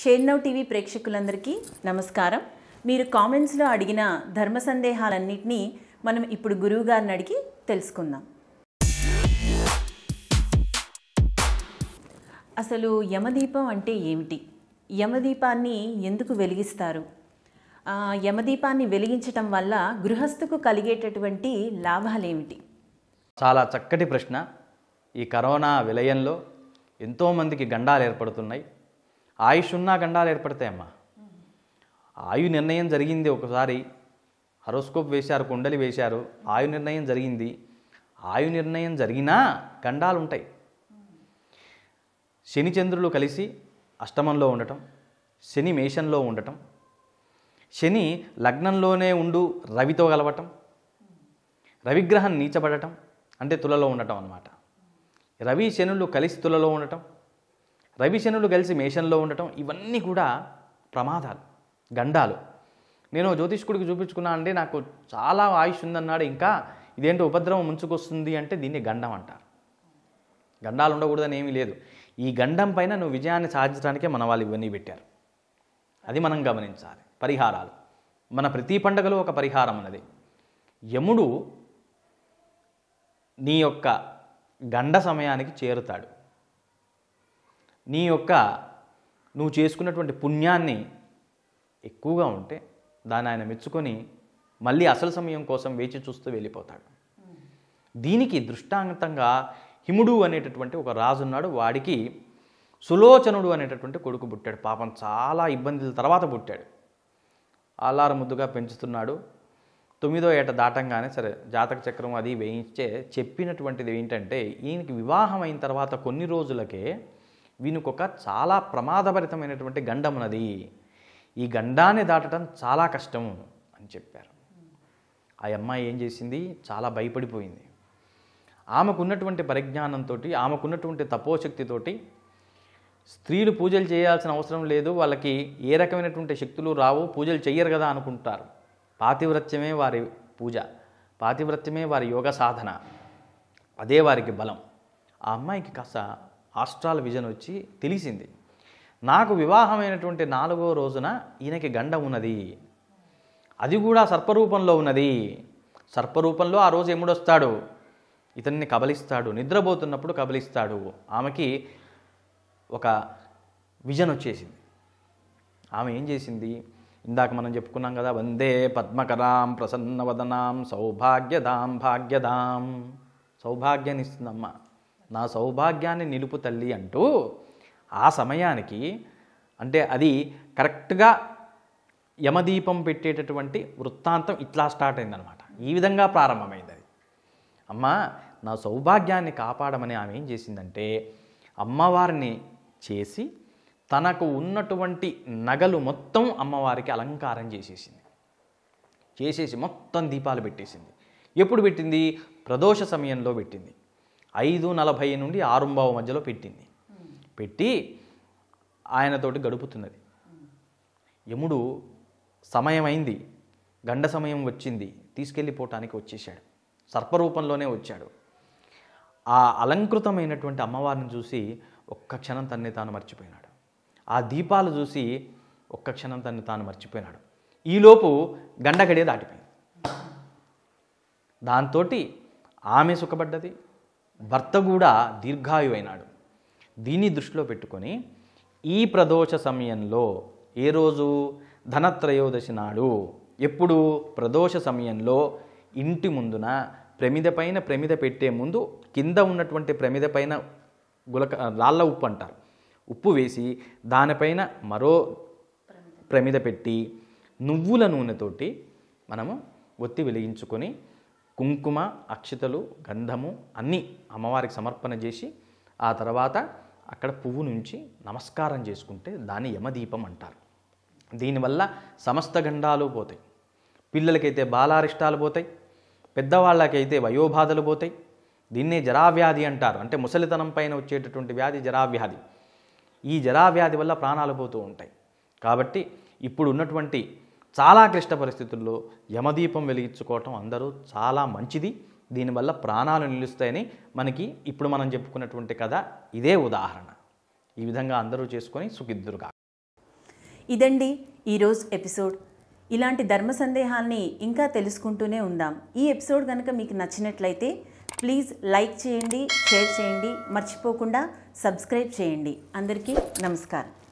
షేర్నవ్ TV ప్రేక్షకులందరికీ నమస్కారం మీరు కామెంట్స్లో అడిగిన ధర్మ సందేహాలన్నింటినీ మనం ఇప్పుడు గురువుగారిని అడిగి తెలుసుకుందాం అసలు యమదీపం అంటే ఏమిటి యమదీపాన్ని ఎందుకు వెలిగిస్తారు యమదీపాన్ని వెలిగించటం వల్ల గృహస్థుకు కలిగేటటువంటి లాభాలేమిటి చాలా చక్కటి ప్రశ్న ఈ కరోనా విలయంలో ఎంతోమందికి గండాలు ఏర్పడుతున్నాయి ఆయుష్ ఉన్నా గండాలు ఏర్పడతాయమ్మా ఆయు నిర్ణయం జరిగింది ఒకసారి హరోస్కోప్ వేశారు కుండలి వేశారు ఆయు నిర్ణయం జరిగింది ఆయు నిర్ణయం జరిగినా గండాలు ఉంటాయి శని చంద్రులు కలిసి అష్టమంలో ఉండటం శని మేషంలో ఉండటం శని లగ్నంలోనే ఉండు రవితో కలవటం రవిగ్రహం నీచబడటం అంటే తులలో ఉండటం అనమాట రవి శనులు కలిసి తులలో ఉండటం రవిశనులు కలిసి మేషంలో ఉండటం ఇవన్నీ కూడా ప్రమాదాలు గండాలు నేను జ్యోతిష్కుడికి చూపించుకున్నా అంటే నాకు చాలా ఆయుష్ ఉందన్నాడు ఇంకా ఇదేంటో ఉపద్రవం ముంచుకొస్తుంది అంటే దీన్ని గండం అంటారు గండాలు ఉండకూడదని ఏమీ లేదు ఈ గండం పైన నువ్వు విజయాన్ని సాధించడానికే మన వాళ్ళు ఇవన్నీ పెట్టారు అది మనం గమనించాలి పరిహారాలు మన ప్రతి పండగలో ఒక పరిహారం అన్నది యముడు నీ యొక్క గండ సమయానికి చేరుతాడు నీ యొక్క నువ్వు చేసుకున్నటువంటి పుణ్యాన్ని ఎక్కువగా ఉంటే దాన్ని ఆయన మెచ్చుకొని మళ్ళీ అసలు సమయం కోసం వేచి చూస్తూ వెళ్ళిపోతాడు దీనికి దృష్టాంతంగా హిముడు అనేటటువంటి ఒక రాజు ఉన్నాడు వాడికి సులోచనుడు అనేటటువంటి కొడుకు పుట్టాడు పాపం చాలా ఇబ్బందుల తర్వాత పుట్టాడు ఆలార ముద్దుగా పెంచుతున్నాడు తొమ్మిదో ఏట దాటంగానే సరే జాతక చక్రం అది వేయించే చెప్పినటువంటిది ఏంటంటే ఈయనకి వివాహం అయిన తర్వాత కొన్ని రోజులకే వీనికొక చాలా ప్రమాదభరితమైనటువంటి గండం ఉన్నది ఈ గండాన్ని దాటడం చాలా కష్టం అని చెప్పారు ఆ అమ్మాయి ఏం చేసింది చాలా భయపడిపోయింది ఆమెకున్నటువంటి పరిజ్ఞానంతో ఆమెకున్నటువంటి తపోశక్తితోటి స్త్రీలు పూజలు చేయాల్సిన అవసరం లేదు వాళ్ళకి ఏ రకమైనటువంటి శక్తులు రావు పూజలు చెయ్యరు కదా అనుకుంటారు పాతివ్రత్యమే వారి పూజ పాతివ్రత్యమే వారి యోగ సాధన అదే వారికి బలం ఆ అమ్మాయికి కాస్త ఆస్ట్రాల్ విజన్ వచ్చి తెలిసింది నాకు వివాహమైనటువంటి నాలుగో రోజున ఈయనకి గండం ఉన్నది అది కూడా సర్పరూపంలో ఉన్నది సర్పరూపంలో ఆ రోజు ఎముడొస్తాడు ఇతన్ని కబలిస్తాడు నిద్రపోతున్నప్పుడు కబలిస్తాడు ఆమెకి ఒక విజన్ వచ్చేసింది ఆమె ఏం చేసింది ఇందాక మనం చెప్పుకున్నాం కదా వందే పద్మకరాం ప్రసన్నవదనాం సౌభాగ్యదాం భాగ్యదాం సౌభాగ్యాన్ని ఇస్తుందమ్మ నా సౌభాగ్యాన్ని నిలుపు తల్లి అంటూ ఆ సమయానికి అంటే అది కరెక్ట్గా యమదీపం పెట్టేటటువంటి వృత్తాంతం ఇట్లా స్టార్ట్ అయిందనమాట ఈ విధంగా ప్రారంభమైంది అది అమ్మ నా సౌభాగ్యాన్ని కాపాడమని ఆమె ఏం చేసిందంటే అమ్మవారిని చేసి తనకు ఉన్నటువంటి నగలు మొత్తం అమ్మవారికి అలంకారం చేసేసింది చేసేసి మొత్తం దీపాలు పెట్టేసింది ఎప్పుడు పెట్టింది ప్రదోష సమయంలో పెట్టింది ఐదు నలభై నుండి ఆరుంబావ మధ్యలో పెట్టింది పెట్టి ఆయనతోటి గడుపుతున్నది యముడు సమయమైంది గండ సమయం వచ్చింది తీసుకెళ్ళిపోవటానికి వచ్చేసాడు సర్పరూపంలోనే వచ్చాడు ఆ అలంకృతమైనటువంటి అమ్మవారిని చూసి ఒక్క క్షణం తన్ని తాను మర్చిపోయినాడు ఆ దీపాలు చూసి ఒక్క క్షణం తన్ని తాను మర్చిపోయినాడు ఈలోపు గండగడే దాటిపోయింది దాంతో ఆమె సుఖపడ్డది భర్త కూడా అయినాడు దీన్ని దృష్టిలో పెట్టుకొని ఈ ప్రదోష సమయంలో ఏ రోజు ధనత్రయోదశి నాడు ఎప్పుడు ప్రదోష సమయంలో ఇంటి ముందున ప్రమిద పైన ప్రమిద పెట్టే ముందు కింద ఉన్నటువంటి ప్రమిద పైన గులక రాళ్ళ ఉప్పు అంటారు ఉప్పు వేసి దానిపైన మరో ప్రమిద పెట్టి నువ్వుల నూనెతోటి మనము ఒత్తి వెలిగించుకొని కుంకుమ అక్షతలు గంధము అన్నీ అమ్మవారికి సమర్పణ చేసి ఆ తర్వాత అక్కడ పువ్వు నుంచి నమస్కారం చేసుకుంటే దాన్ని యమదీపం అంటారు దీనివల్ల సమస్త గండాలు పోతాయి పిల్లలకైతే బాలారిష్టాలు పోతాయి పెద్దవాళ్ళకైతే వయోబాధలు పోతాయి దీన్నే జరావ్యాధి అంటారు అంటే ముసలితనం పైన వచ్చేటటువంటి వ్యాధి జరావ్యాధి ఈ జరావ్యాధి వల్ల ప్రాణాలు పోతూ ఉంటాయి కాబట్టి ఇప్పుడు ఉన్నటువంటి చాలా క్లిష్ట పరిస్థితుల్లో యమదీపం వెలిగించుకోవటం అందరూ చాలా మంచిది దీనివల్ల ప్రాణాలు నిలుస్తాయని మనకి ఇప్పుడు మనం చెప్పుకున్నటువంటి కథ ఇదే ఉదాహరణ ఈ విధంగా అందరూ చేసుకొని సుఖిద్దురుగా ఇదండి ఈరోజు ఎపిసోడ్ ఇలాంటి ధర్మ సందేహాల్ని ఇంకా తెలుసుకుంటూనే ఉందాం ఈ ఎపిసోడ్ కనుక మీకు నచ్చినట్లయితే ప్లీజ్ లైక్ చేయండి షేర్ చేయండి మర్చిపోకుండా సబ్స్క్రైబ్ చేయండి అందరికీ నమస్కారం